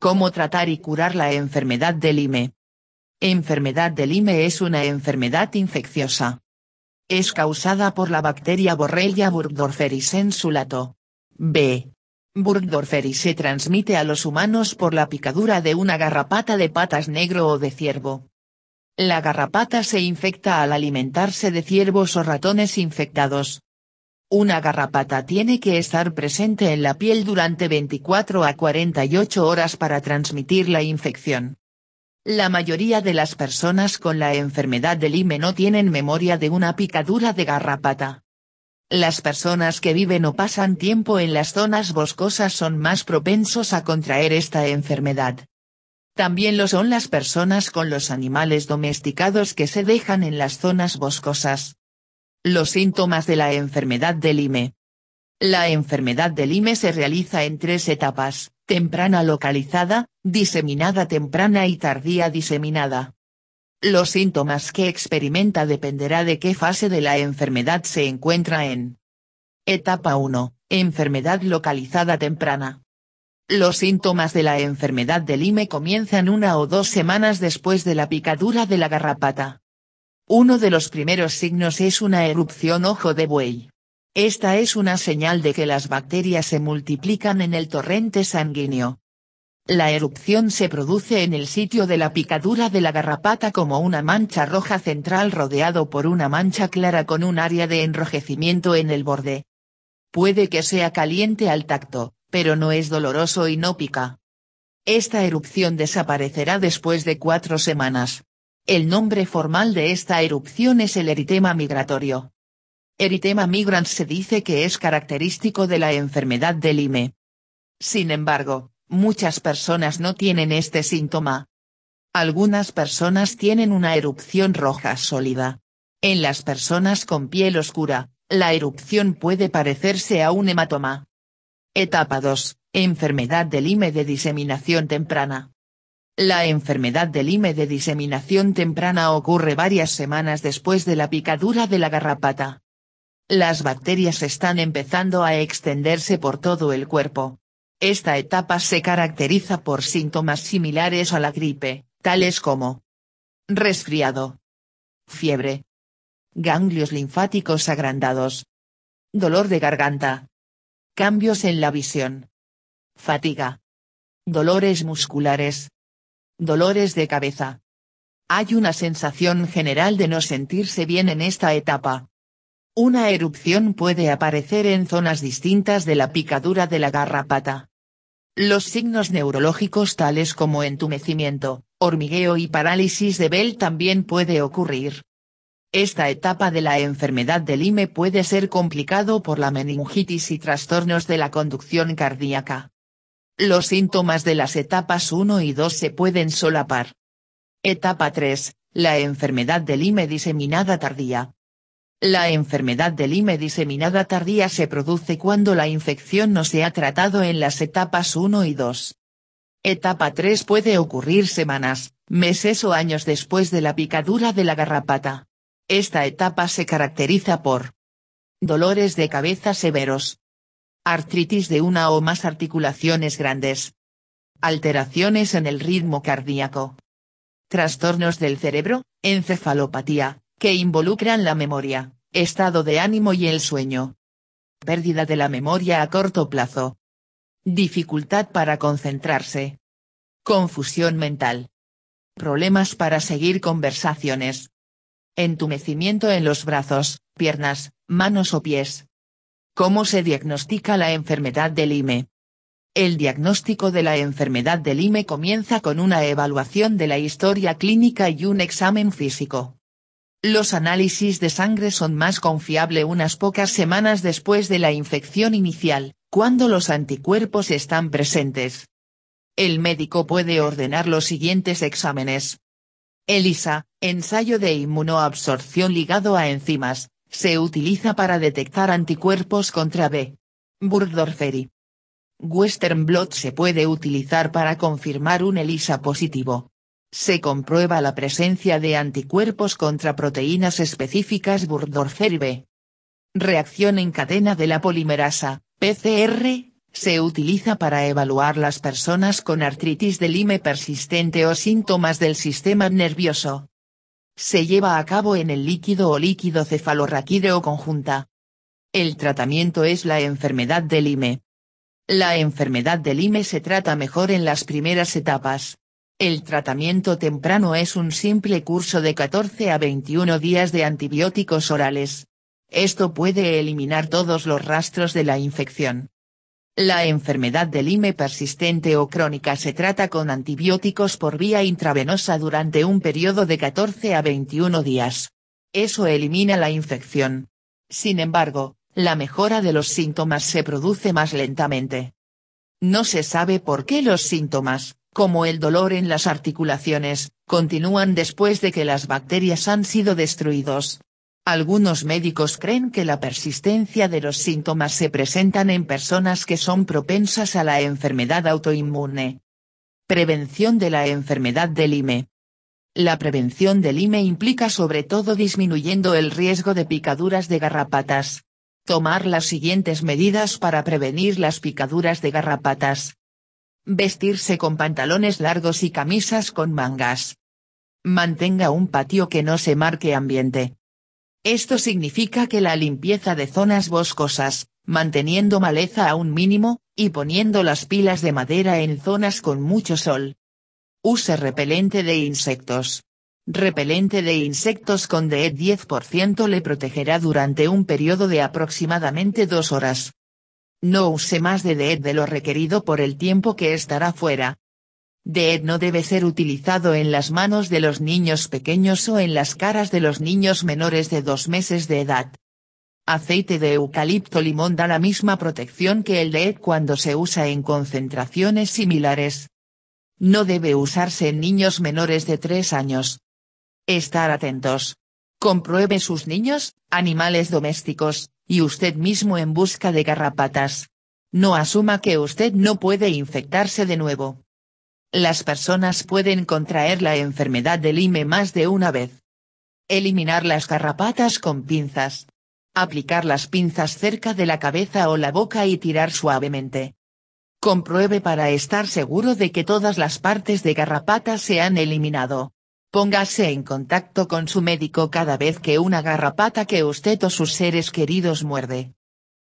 Cómo tratar y curar la enfermedad de Lyme. Enfermedad de Lyme es una enfermedad infecciosa. Es causada por la bacteria Borrelia burgdorferi sensulato. B. Burgdorferi se transmite a los humanos por la picadura de una garrapata de patas negro o de ciervo. La garrapata se infecta al alimentarse de ciervos o ratones infectados. Una garrapata tiene que estar presente en la piel durante 24 a 48 horas para transmitir la infección. La mayoría de las personas con la enfermedad del IME no tienen memoria de una picadura de garrapata. Las personas que viven o pasan tiempo en las zonas boscosas son más propensos a contraer esta enfermedad. También lo son las personas con los animales domesticados que se dejan en las zonas boscosas. Los síntomas de la enfermedad del IME. La enfermedad del IME se realiza en tres etapas, temprana localizada, diseminada temprana y tardía diseminada. Los síntomas que experimenta dependerá de qué fase de la enfermedad se encuentra en. Etapa 1. Enfermedad localizada temprana. Los síntomas de la enfermedad del IME comienzan una o dos semanas después de la picadura de la garrapata. Uno de los primeros signos es una erupción ojo de buey. Esta es una señal de que las bacterias se multiplican en el torrente sanguíneo. La erupción se produce en el sitio de la picadura de la garrapata como una mancha roja central rodeado por una mancha clara con un área de enrojecimiento en el borde. Puede que sea caliente al tacto, pero no es doloroso y no pica. Esta erupción desaparecerá después de cuatro semanas. El nombre formal de esta erupción es el eritema migratorio. Eritema migrans se dice que es característico de la enfermedad del IME. Sin embargo, muchas personas no tienen este síntoma. Algunas personas tienen una erupción roja sólida. En las personas con piel oscura, la erupción puede parecerse a un hematoma. Etapa 2. Enfermedad del IME de diseminación temprana. La enfermedad del IME de diseminación temprana ocurre varias semanas después de la picadura de la garrapata. Las bacterias están empezando a extenderse por todo el cuerpo. Esta etapa se caracteriza por síntomas similares a la gripe, tales como resfriado, fiebre, ganglios linfáticos agrandados, dolor de garganta, cambios en la visión, fatiga, dolores musculares, dolores de cabeza. Hay una sensación general de no sentirse bien en esta etapa. Una erupción puede aparecer en zonas distintas de la picadura de la garrapata. Los signos neurológicos tales como entumecimiento, hormigueo y parálisis de Bell también puede ocurrir. Esta etapa de la enfermedad del IME puede ser complicado por la meningitis y trastornos de la conducción cardíaca. Los síntomas de las etapas 1 y 2 se pueden solapar. Etapa 3. La enfermedad del IME diseminada tardía. La enfermedad del IME diseminada tardía se produce cuando la infección no se ha tratado en las etapas 1 y 2. Etapa 3 puede ocurrir semanas, meses o años después de la picadura de la garrapata. Esta etapa se caracteriza por dolores de cabeza severos, artritis de una o más articulaciones grandes, alteraciones en el ritmo cardíaco, trastornos del cerebro, encefalopatía, que involucran la memoria, estado de ánimo y el sueño, pérdida de la memoria a corto plazo, dificultad para concentrarse, confusión mental, problemas para seguir conversaciones, entumecimiento en los brazos, piernas, manos o pies, ¿Cómo se diagnostica la enfermedad del IME? El diagnóstico de la enfermedad del IME comienza con una evaluación de la historia clínica y un examen físico. Los análisis de sangre son más confiables unas pocas semanas después de la infección inicial, cuando los anticuerpos están presentes. El médico puede ordenar los siguientes exámenes. ELISA, ensayo de inmunoabsorción ligado a enzimas, se utiliza para detectar anticuerpos contra B. Burgdorferi. Western blot se puede utilizar para confirmar un ELISA positivo. Se comprueba la presencia de anticuerpos contra proteínas específicas Burgdorferi B. Reacción en cadena de la polimerasa, PCR, se utiliza para evaluar las personas con artritis de Lyme persistente o síntomas del sistema nervioso se lleva a cabo en el líquido o líquido cefalorraquídeo conjunta. El tratamiento es la enfermedad del IME. La enfermedad del IME se trata mejor en las primeras etapas. El tratamiento temprano es un simple curso de 14 a 21 días de antibióticos orales. Esto puede eliminar todos los rastros de la infección. La enfermedad del IME persistente o crónica se trata con antibióticos por vía intravenosa durante un periodo de 14 a 21 días. Eso elimina la infección. Sin embargo, la mejora de los síntomas se produce más lentamente. No se sabe por qué los síntomas, como el dolor en las articulaciones, continúan después de que las bacterias han sido destruidos. Algunos médicos creen que la persistencia de los síntomas se presentan en personas que son propensas a la enfermedad autoinmune. Prevención de la enfermedad del IME. La prevención del IME implica sobre todo disminuyendo el riesgo de picaduras de garrapatas. Tomar las siguientes medidas para prevenir las picaduras de garrapatas. Vestirse con pantalones largos y camisas con mangas. Mantenga un patio que no se marque ambiente. Esto significa que la limpieza de zonas boscosas, manteniendo maleza a un mínimo, y poniendo las pilas de madera en zonas con mucho sol. Use repelente de insectos. Repelente de insectos con DE 10% le protegerá durante un periodo de aproximadamente dos horas. No use más de DE de lo requerido por el tiempo que estará fuera, de no debe ser utilizado en las manos de los niños pequeños o en las caras de los niños menores de dos meses de edad. Aceite de eucalipto limón da la misma protección que el de cuando se usa en concentraciones similares. No debe usarse en niños menores de tres años. Estar atentos. Compruebe sus niños, animales domésticos, y usted mismo en busca de garrapatas. No asuma que usted no puede infectarse de nuevo las personas pueden contraer la enfermedad del IME más de una vez. Eliminar las garrapatas con pinzas. Aplicar las pinzas cerca de la cabeza o la boca y tirar suavemente. Compruebe para estar seguro de que todas las partes de garrapata se han eliminado. Póngase en contacto con su médico cada vez que una garrapata que usted o sus seres queridos muerde.